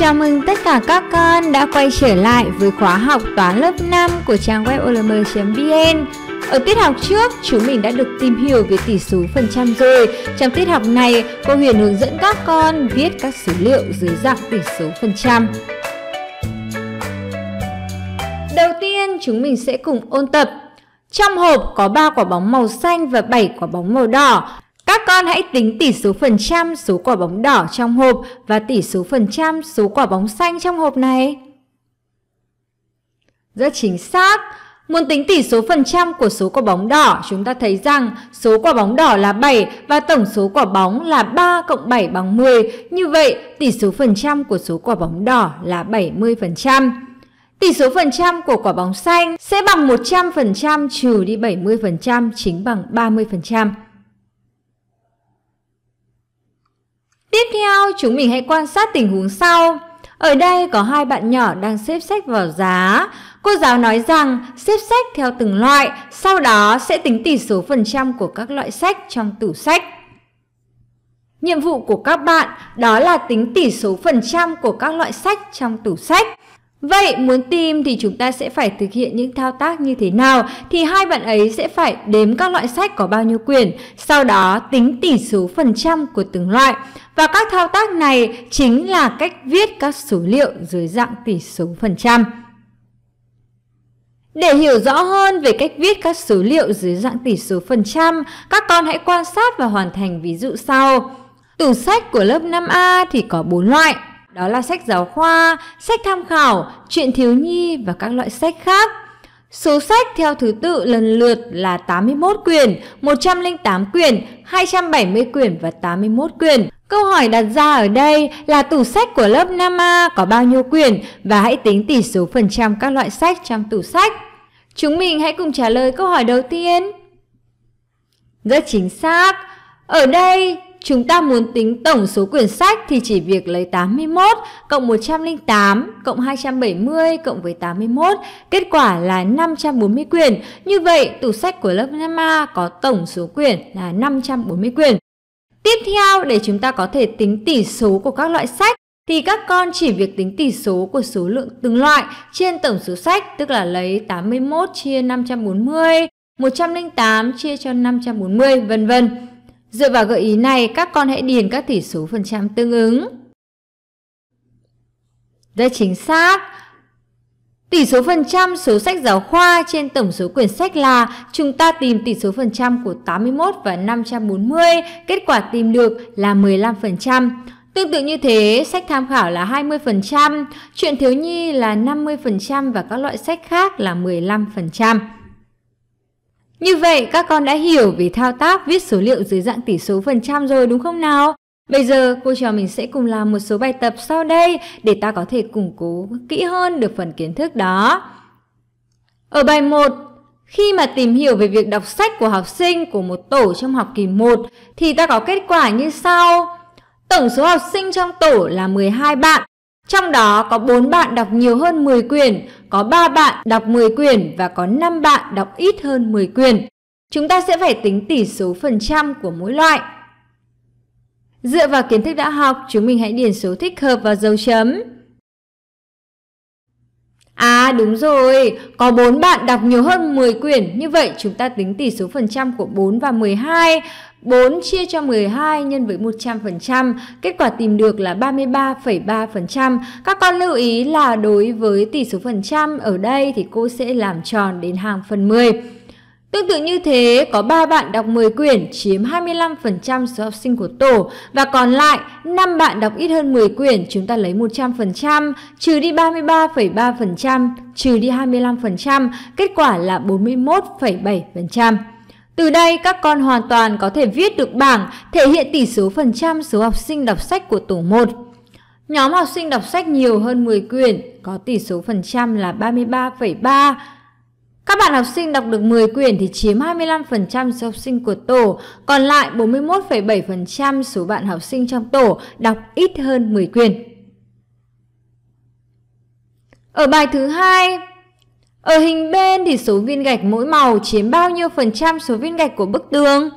Chào mừng tất cả các con đã quay trở lại với khóa học toán lớp 5 của trang web olm.vn. Ở tiết học trước, chúng mình đã được tìm hiểu về tỷ số phần trăm rồi. Trong tiết học này, cô Huyền hướng dẫn các con viết các số liệu dưới dạng tỷ số phần trăm. Đầu tiên, chúng mình sẽ cùng ôn tập. Trong hộp có 3 quả bóng màu xanh và 7 quả bóng màu đỏ. Các con hãy tính tỷ số phần trăm số quả bóng đỏ trong hộp và tỷ số phần trăm số quả bóng xanh trong hộp này. Rất chính xác. Muốn tính tỷ số phần trăm của số quả bóng đỏ, chúng ta thấy rằng số quả bóng đỏ là 7 và tổng số quả bóng là 3 cộng 7 bằng 10. Như vậy, tỷ số phần trăm của số quả bóng đỏ là 70%. Tỷ số phần trăm của quả bóng xanh sẽ bằng 100% trừ đi 70% chính bằng 30%. Tiếp theo, chúng mình hãy quan sát tình huống sau. Ở đây có hai bạn nhỏ đang xếp sách vào giá. Cô giáo nói rằng xếp sách theo từng loại, sau đó sẽ tính tỷ số phần trăm của các loại sách trong tủ sách. Nhiệm vụ của các bạn đó là tính tỷ số phần trăm của các loại sách trong tủ sách. Vậy muốn tìm thì chúng ta sẽ phải thực hiện những thao tác như thế nào? Thì hai bạn ấy sẽ phải đếm các loại sách có bao nhiêu quyển, sau đó tính tỷ số phần trăm của từng loại. Và các thao tác này chính là cách viết các số liệu dưới dạng tỷ số phần trăm. Để hiểu rõ hơn về cách viết các số liệu dưới dạng tỷ số phần trăm, các con hãy quan sát và hoàn thành ví dụ sau. Tủ sách của lớp 5A thì có 4 loại đó là sách giáo khoa, sách tham khảo, truyện thiếu nhi và các loại sách khác. Số sách theo thứ tự lần lượt là 81 quyển, 108 quyển, 270 quyển và 81 quyển. Câu hỏi đặt ra ở đây là tủ sách của lớp 5A có bao nhiêu quyển và hãy tính tỷ số phần trăm các loại sách trong tủ sách. Chúng mình hãy cùng trả lời câu hỏi đầu tiên. Rất chính xác. Ở đây Chúng ta muốn tính tổng số quyển sách thì chỉ việc lấy 81 cộng 108 cộng 270 cộng với 81, kết quả là 540 quyển. Như vậy, tủ sách của lớp 5A có tổng số quyển là 540 quyển. Tiếp theo, để chúng ta có thể tính tỷ số của các loại sách, thì các con chỉ việc tính tỷ số của số lượng từng loại trên tổng số sách, tức là lấy 81 chia 540, 108 chia cho 540, vân vân. Dựa vào gợi ý này, các con hãy điền các tỷ số phần trăm tương ứng. Rất chính xác. Tỷ số phần trăm số sách giáo khoa trên tổng số quyển sách là chúng ta tìm tỷ số phần trăm của 81 và 540, kết quả tìm được là 15%. Tương tự như thế, sách tham khảo là 20%, chuyện thiếu nhi là 50% và các loại sách khác là 15%. Như vậy các con đã hiểu về thao tác viết số liệu dưới dạng tỷ số phần trăm rồi đúng không nào? Bây giờ cô trò mình sẽ cùng làm một số bài tập sau đây để ta có thể củng cố kỹ hơn được phần kiến thức đó. Ở bài 1, khi mà tìm hiểu về việc đọc sách của học sinh của một tổ trong học kỳ 1 thì ta có kết quả như sau. Tổng số học sinh trong tổ là 12 bạn trong đó có 4 bạn đọc nhiều hơn 10 quyển, có 3 bạn đọc 10 quyển và có 5 bạn đọc ít hơn 10 quyển. Chúng ta sẽ phải tính tỷ số phần trăm của mỗi loại. Dựa vào kiến thức đã học, chúng mình hãy điền số thích hợp vào dấu chấm đúng rồi, có 4 bạn đọc nhiều hơn 10 quyển, như vậy chúng ta tính tỷ số phần trăm của 4 và 12. 4 chia cho 12 nhân với 100%, kết quả tìm được là 33,3%. Các con lưu ý là đối với tỷ số phần trăm ở đây thì cô sẽ làm tròn đến hàng phần 10. Tương tự như thế, có 3 bạn đọc 10 quyển chiếm 25% số học sinh của tổ và còn lại 5 bạn đọc ít hơn 10 quyển chúng ta lấy 100%, trừ đi 33,3%, trừ đi 25%, kết quả là 41,7%. Từ đây, các con hoàn toàn có thể viết được bảng thể hiện tỷ số phần trăm số học sinh đọc sách của tổ 1. Nhóm học sinh đọc sách nhiều hơn 10 quyển có tỷ số phần trăm là 33,3%, các bạn học sinh đọc được 10 quyển thì chiếm 25% số học sinh của tổ, còn lại 41,7% số bạn học sinh trong tổ đọc ít hơn 10 quyển. Ở bài thứ hai, ở hình bên thì số viên gạch mỗi màu chiếm bao nhiêu phần trăm số viên gạch của bức tường?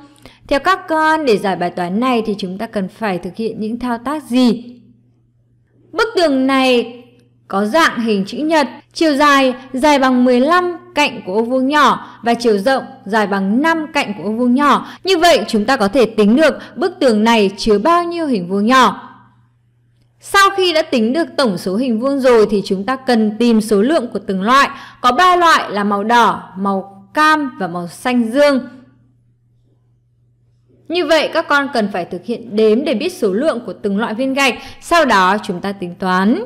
Theo các con, để giải bài toán này thì chúng ta cần phải thực hiện những thao tác gì? Bức tường này có dạng hình chữ nhật, chiều dài dài bằng 15 cạnh của ô vuông nhỏ và chiều rộng dài bằng 5 cạnh của ô vuông nhỏ. Như vậy chúng ta có thể tính được bức tường này chứa bao nhiêu hình vuông nhỏ. Sau khi đã tính được tổng số hình vuông rồi thì chúng ta cần tìm số lượng của từng loại. Có 3 loại là màu đỏ, màu cam và màu xanh dương. Như vậy các con cần phải thực hiện đếm để biết số lượng của từng loại viên gạch, sau đó chúng ta tính toán.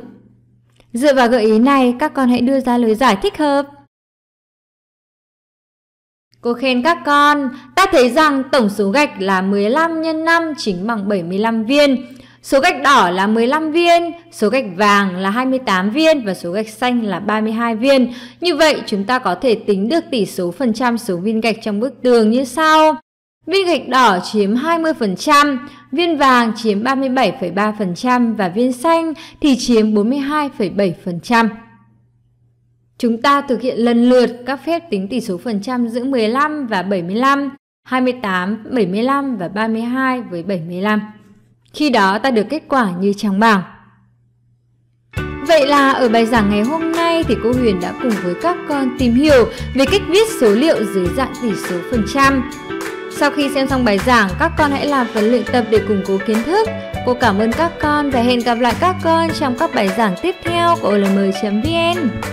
Dựa vào gợi ý này, các con hãy đưa ra lời giải thích hợp. Cô khen các con, ta thấy rằng tổng số gạch là 15 x 5 chính bằng 75 viên. Số gạch đỏ là 15 viên, số gạch vàng là 28 viên và số gạch xanh là 32 viên. Như vậy, chúng ta có thể tính được tỷ số phần trăm số viên gạch trong bức tường như sau. Viên gạch đỏ chiếm 20%, viên vàng chiếm 37,3% và viên xanh thì chiếm 42,7%. Chúng ta thực hiện lần lượt các phép tính tỷ số phần trăm giữa 15 và 75, 28, 75 và 32 với 75. Khi đó ta được kết quả như trong bảng. Vậy là ở bài giảng ngày hôm nay thì cô Huyền đã cùng với các con tìm hiểu về cách viết số liệu dưới dạng tỷ số phần trăm. Sau khi xem xong bài giảng, các con hãy làm phần luyện tập để củng cố kiến thức. Cô cảm ơn các con và hẹn gặp lại các con trong các bài giảng tiếp theo của olm.vn.